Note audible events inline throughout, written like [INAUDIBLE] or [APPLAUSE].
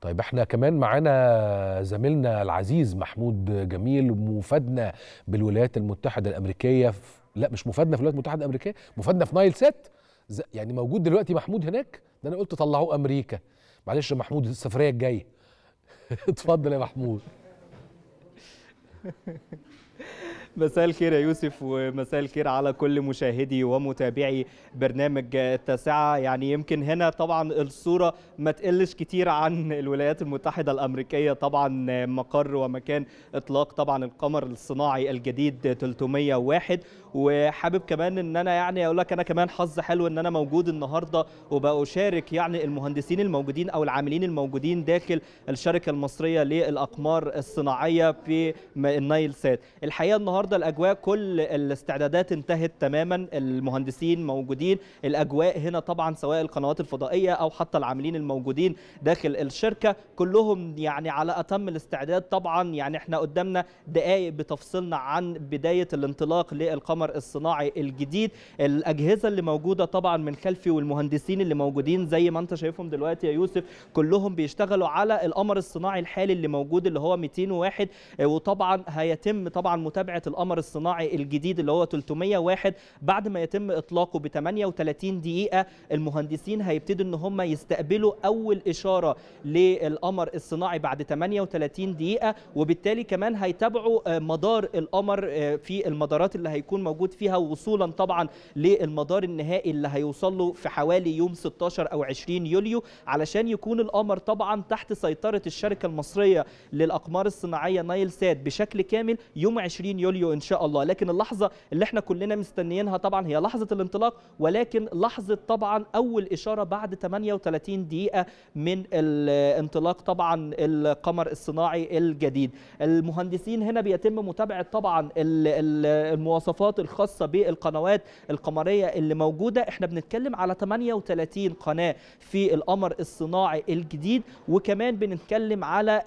طيب احنا كمان معانا زميلنا العزيز محمود جميل مفادنا بالولايات المتحده الامريكيه في لا مش مفادنا في الولايات المتحده الامريكيه مفادنا في نايل سات يعني موجود دلوقتي محمود هناك ده انا قلت طلعوه امريكا معلش يا محمود السفريه الجايه [LAUGHS] اتفضل يا محمود [LAUGHS] مساء الخير يا يوسف ومساء الخير على كل مشاهدي ومتابعي برنامج التاسعة يعني يمكن هنا طبعا الصورة ما تقلش كتير عن الولايات المتحدة الأمريكية طبعا مقر ومكان إطلاق طبعا القمر الصناعي الجديد 301 وحابب كمان ان انا يعني اقول لك انا كمان حظ حلو ان انا موجود النهارده وبشارك يعني المهندسين الموجودين او العاملين الموجودين داخل الشركه المصريه للاقمار الصناعيه في النايل سات الحقيقه النهارده النهارده الاجواء كل الاستعدادات انتهت تماما المهندسين موجودين الاجواء هنا طبعا سواء القنوات الفضائيه او حتى العاملين الموجودين داخل الشركه كلهم يعني على اتم الاستعداد طبعا يعني احنا قدامنا دقائق بتفصلنا عن بدايه الانطلاق للقمر الصناعي الجديد الاجهزه اللي موجوده طبعا من خلفي والمهندسين اللي موجودين زي ما انت شايفهم دلوقتي يا يوسف كلهم بيشتغلوا على القمر الصناعي الحالي اللي موجود اللي هو 201 وطبعا هيتم طبعا متابعه القمر الصناعي الجديد اللي هو 301 بعد ما يتم اطلاقه ب 38 دقيقه المهندسين هيبتدوا ان هم يستقبلوا اول اشاره للقمر الصناعي بعد 38 دقيقه وبالتالي كمان هيتابعوا آه، مدار القمر آه، في المدارات اللي هيكون موجود فيها وصولا طبعا للمدار النهائي اللي هيوصل له في حوالي يوم 16 او 20 يوليو علشان يكون القمر طبعا تحت سيطره الشركه المصريه للاقمار الصناعيه نايل ساد بشكل كامل يوم 20 يوليو يوليو ان شاء الله لكن اللحظه اللي احنا كلنا مستنيينها طبعا هي لحظه الانطلاق ولكن لحظه طبعا اول اشاره بعد 38 دقيقه من الانطلاق طبعا القمر الصناعي الجديد المهندسين هنا بيتم متابعه طبعا المواصفات الخاصه بالقنوات القمريه اللي موجوده احنا بنتكلم على 38 قناه في القمر الصناعي الجديد وكمان بنتكلم على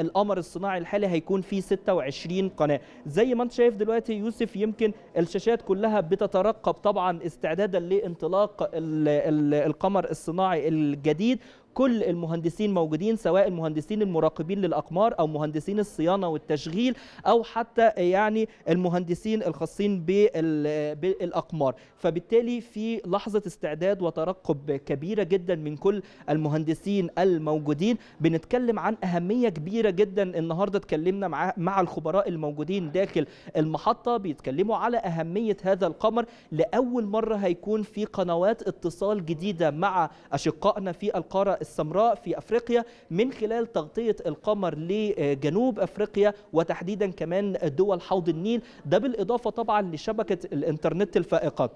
القمر الصناعي الحالي هيكون فيه 26 قناه زي ما انت شايف دلوقتي يوسف يمكن الشاشات كلها بتترقب طبعا استعدادا لانطلاق القمر الصناعي الجديد كل المهندسين موجودين سواء المهندسين المراقبين للأقمار أو مهندسين الصيانة والتشغيل أو حتى يعني المهندسين الخاصين بالأقمار فبالتالي في لحظة استعداد وترقب كبيرة جدا من كل المهندسين الموجودين بنتكلم عن أهمية كبيرة جدا النهاردة اتكلمنا مع, مع الخبراء الموجودين داخل المحطة بيتكلموا على أهمية هذا القمر لأول مرة هيكون في قنوات اتصال جديدة مع أشقائنا في القارة السمراء في أفريقيا من خلال تغطية القمر لجنوب أفريقيا وتحديدا كمان دول حوض النيل ده بالإضافة طبعا لشبكة الإنترنت الفائقة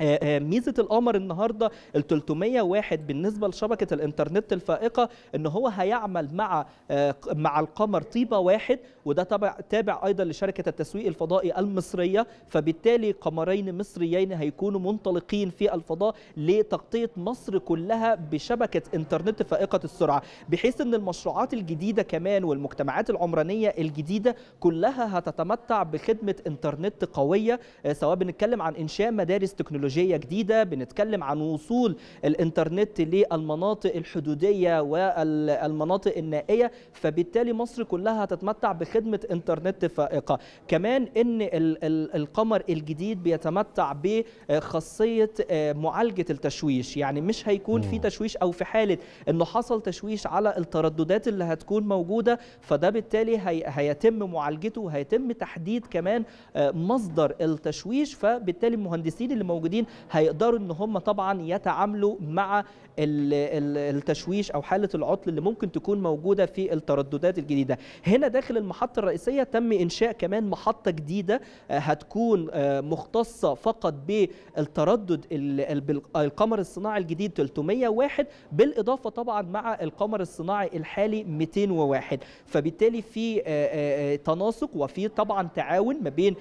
آه، آه، ميزه القمر النهارده ال 301 بالنسبه لشبكه الانترنت الفائقه ان هو هيعمل مع آه، مع القمر طيبه واحد وده تابع تابع ايضا لشركه التسويق الفضائي المصريه فبالتالي قمرين مصريين هيكونوا منطلقين في الفضاء لتغطيه مصر كلها بشبكه انترنت فائقه السرعه بحيث ان المشروعات الجديده كمان والمجتمعات العمرانيه الجديده كلها هتتمتع بخدمه انترنت قويه سواء بنتكلم عن انشاء مدارس تكنولوجيه تكنولوجيه جديده بنتكلم عن وصول الانترنت للمناطق الحدوديه والمناطق النائيه فبالتالي مصر كلها هتتمتع بخدمه انترنت فائقه كمان ان القمر الجديد بيتمتع بخاصيه آه، معالجه التشويش يعني مش هيكون في تشويش او في حاله انه حصل تشويش على الترددات اللي هتكون موجوده فده بالتالي هي هيتم معالجته وهيتم تحديد كمان آه، مصدر التشويش فبالتالي المهندسين اللي موجودين المشاهدين هيقدروا ان هم طبعا يتعاملوا مع التشويش او حاله العطل اللي ممكن تكون موجوده في الترددات الجديده هنا داخل المحطه الرئيسيه تم انشاء كمان محطه جديده آه، هتكون آه، مختصه فقط بالتردد بالقمر الصناعي الجديد 301 بالاضافه طبعا مع القمر الصناعي الحالي 201 فبالتالي في آه، تناسق وفي طبعا تعاون ما بين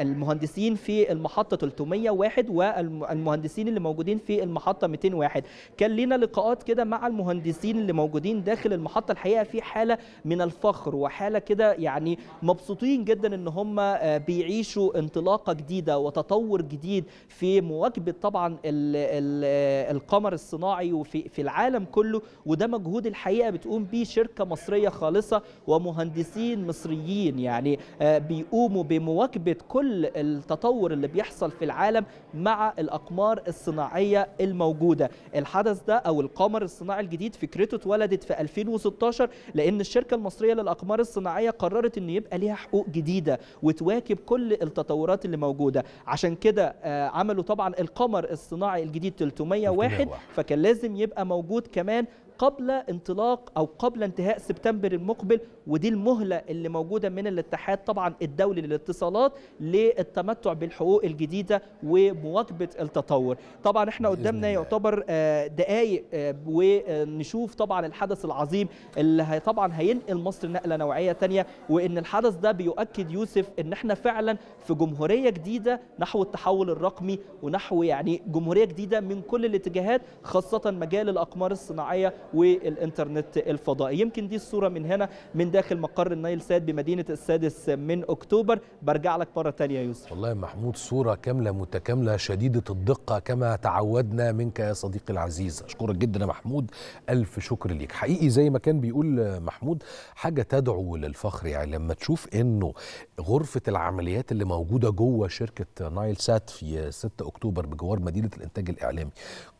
المهندسين في المحطه 301 والمهندسين اللي موجودين في المحطه 201 كان لينا لقاءات كده مع المهندسين اللي موجودين داخل المحطه الحقيقه في حاله من الفخر وحاله كده يعني مبسوطين جدا ان هم آه، بيعيشوا انطلاقه جديده وتطور جديد في مواكبه طبعا الـ الـ آه، القمر الصناعي وفي في العالم كله وده مجهود الحقيقه بتقوم بيه شركه مصريه خالصه ومهندسين مصريين يعني آه، بيقوموا بمواكبه كل التطور اللي بيحصل في العالم مع مع الأقمار الصناعية الموجودة الحدث ده أو القمر الصناعي الجديد فكرته اتولدت في 2016 لأن الشركة المصرية للأقمار الصناعية قررت أن يبقى ليها حقوق جديدة وتواكب كل التطورات اللي موجودة عشان كده آه، عملوا طبعا القمر الصناعي الجديد 301 فكان لازم يبقى موجود كمان قبل انطلاق او قبل انتهاء سبتمبر المقبل ودي المهله اللي موجوده من الاتحاد طبعا الدولي للاتصالات للتمتع بالحقوق الجديده ومواكبه التطور طبعا احنا قدامنا يعتبر آه، دقائق آه، ونشوف طبعا الحدث العظيم اللي هي طبعا هينقل مصر نقله نوعيه ثانيه وان الحدث ده بيؤكد يوسف ان احنا فعلا في جمهوريه جديده نحو التحول الرقمي ونحو يعني جمهوريه جديده من كل الاتجاهات خاصه مجال الاقمار الصناعيه والانترنت الفضائي يمكن دي الصوره من هنا من داخل مقر النايل ساد بمدينه السادس من اكتوبر برجع لك مره ثانيه يا يوسف والله يا محمود صوره كامله متكامله شديده الدقه كما تعودنا منك يا صديقي العزيز اشكرك جدا يا محمود الف شكر ليك حقيقي زي ما كان بيقول محمود حاجه تدعو للفخر يعني لما تشوف انه غرفه العمليات اللي موجوده جوه شركه نايل سات في 6 اكتوبر بجوار مدينه الانتاج الاعلامي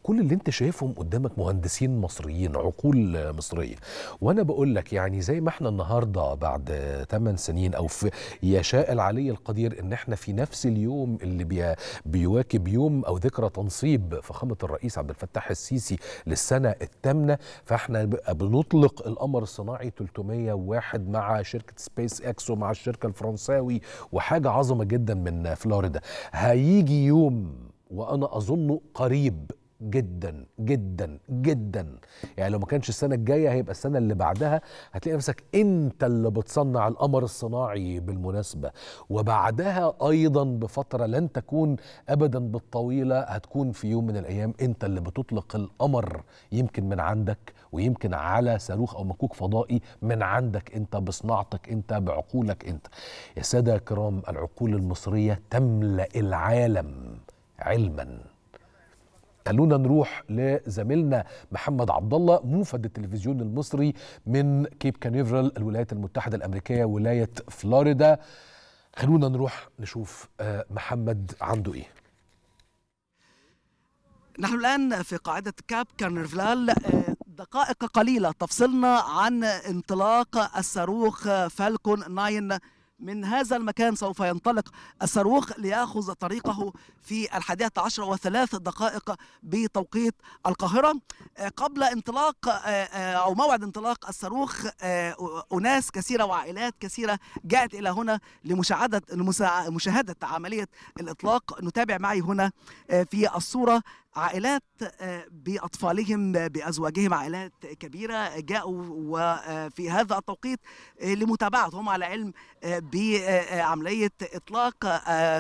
كل اللي انت شايفهم قدامك مهندسين مصريين عقول مصريه وانا بقول لك يعني زي ما احنا النهارده بعد 8 سنين او في يشاء العلي القدير ان احنا في نفس اليوم اللي بي بيواكب يوم او ذكرى تنصيب فخامه الرئيس عبد الفتاح السيسي للسنه الثامنه فاحنا بنطلق القمر الصناعي 301 مع شركه سبيس اكس ومع الشركه الفرنساوي وحاجه عظمه جدا من فلوريدا هيجي يوم وانا اظنه قريب جدا جدا جدا يعني لو ما كانش السنه الجايه هيبقى السنه اللي بعدها هتلاقي نفسك انت اللي بتصنع القمر الصناعي بالمناسبه وبعدها ايضا بفتره لن تكون ابدا بالطويله هتكون في يوم من الايام انت اللي بتطلق القمر يمكن من عندك ويمكن على صاروخ او مكوك فضائي من عندك انت بصناعتك انت بعقولك انت يا ساده كرام العقول المصريه تملا العالم علما خلونا نروح لزميلنا محمد عبد الله موفد التلفزيون المصري من كيب كانيفرال الولايات المتحده الامريكيه ولايه فلوريدا خلونا نروح نشوف آه، محمد عنده ايه نحن الآن في قاعدة كاب كارنفلال آه، دقائق قليلة تفصلنا عن انطلاق الصاروخ فالكون 9 من هذا المكان سوف ينطلق الصاروخ ليأخذ طريقه في الحادية عشر وثلاث دقائق بتوقيت القاهرة آه، قبل انطلاق آه، آه، أو موعد انطلاق الصاروخ أناس كثيرة وعائلات كثيرة جاءت إلى هنا لمشاهدة عملية الإطلاق نتابع معي هنا في الصورة عائلات آه، بأطفالهم بأزواجهم عائلات كبيرة جاءوا وفي آه، هذا التوقيت آه، لمتابعتهم على علم بعملية إطلاق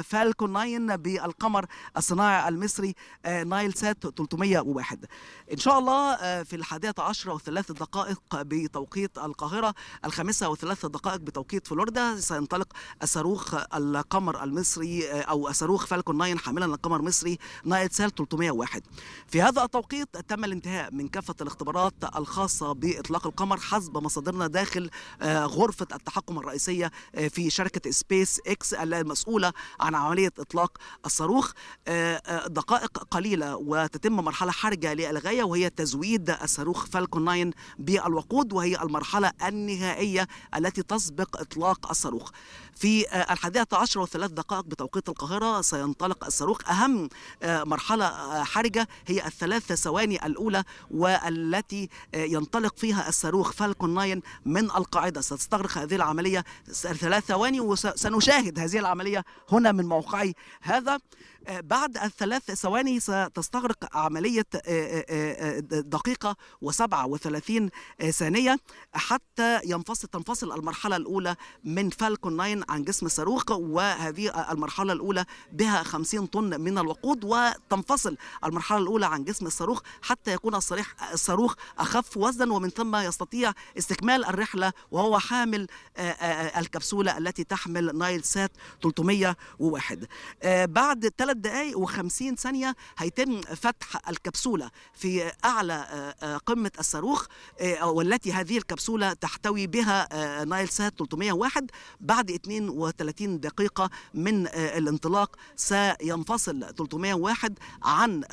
فالكون 9 بالقمر الصناعي المصري نايل سات 301 إن شاء الله في الحادية عشرة وثلاث دقائق بتوقيت القاهرة الخامسة وثلاث دقائق بتوقيت فلوريدا سينطلق الصاروخ القمر المصري أو صاروخ فالكون 9 حاملا القمر المصري نايل سات 301 واحد في هذا التوقيت تم الانتهاء من كافة الاختبارات الخاصة بإطلاق القمر حسب مصادرنا داخل آه، غرفة التحكم الرئيسية آه، في شركة سبيس إكس المسؤولة عن عملية إطلاق الصاروخ آه، دقائق قليلة وتتم مرحلة حرجة للغاية وهي تزويد الصاروخ فالكون 9 بالوقود وهي المرحلة النهائية التي تسبق إطلاق الصاروخ في الحادية عشر وثلاث دقائق بتوقيت القاهرة سينطلق الصاروخ أهم مرحلة الحرجة هي الثلاث ثواني الأولى والتي ينطلق فيها الصاروخ فالكون 9 من القاعدة ستستغرق هذه العملية ثلاث ثواني وسنشاهد هذه العملية هنا من موقعي هذا آه، بعد الثلاث ثواني ستستغرق عملية آه، آه، دقيقة و37 ثانية حتى ينفصل تنفصل المرحلة الأولى من فالكون 9 عن جسم الصاروخ وهذه المرحلة الأولى بها 50 طن من الوقود وتنفصل المرحلة الأولى عن جسم الصاروخ حتى يكون الصريح الصاروخ أخف وزنا ومن ثم يستطيع استكمال الرحلة وهو حامل الكبسولة التي تحمل نايل سات 301 بعد ثلاث دقائق و50 ثانية هيتم فتح الكبسولة في أعلى آه، آه، قمة الصاروخ آه، والتي هذه الكبسولة تحتوي بها نايل سات 301 بعد 32 دقيقة من الانطلاق سينفصل 301 عن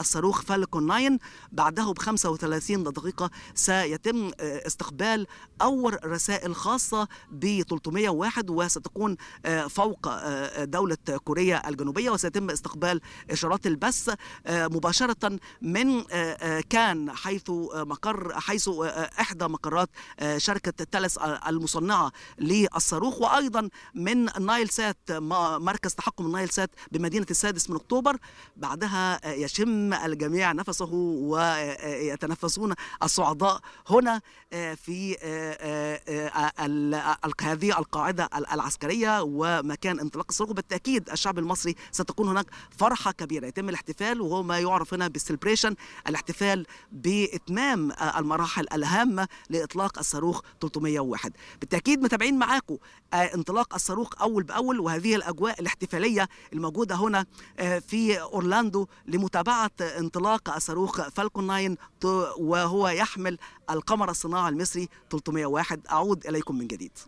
الصاروخ فالكون 9 بعده ب 35 دقيقة سيتم استقبال أول رسائل خاصة ب 301 وستكون فوق دولة كوريا الجنوبية وسيتم يتم استقبال إشارات البث آه، مباشرة من آه، آه، كان حيث مقر حيث إحدى مقرات شركة تلس المصنعة للصاروخ وأيضا من نايل سات مركز تحكم النايل سات بمدينة السادس من أكتوبر بعدها يشم الجميع نفسه ويتنفسون الصعداء هنا في هذه القاعدة العسكرية ومكان انطلاق الصاروخ بالتأكيد الشعب المصري ستكون هناك فرحه كبيره يتم الاحتفال وهو ما يعرف هنا بالسلبريشن الاحتفال باتمام آه، المراحل الهامه لاطلاق الصاروخ 301 بالتاكيد متابعين معاكم آه، انطلاق الصاروخ اول باول وهذه الاجواء الاحتفاليه الموجوده هنا آه، في اورلاندو لمتابعه انطلاق الصاروخ فالكون 9 وهو يحمل القمر الصناعي المصري 301 اعود اليكم من جديد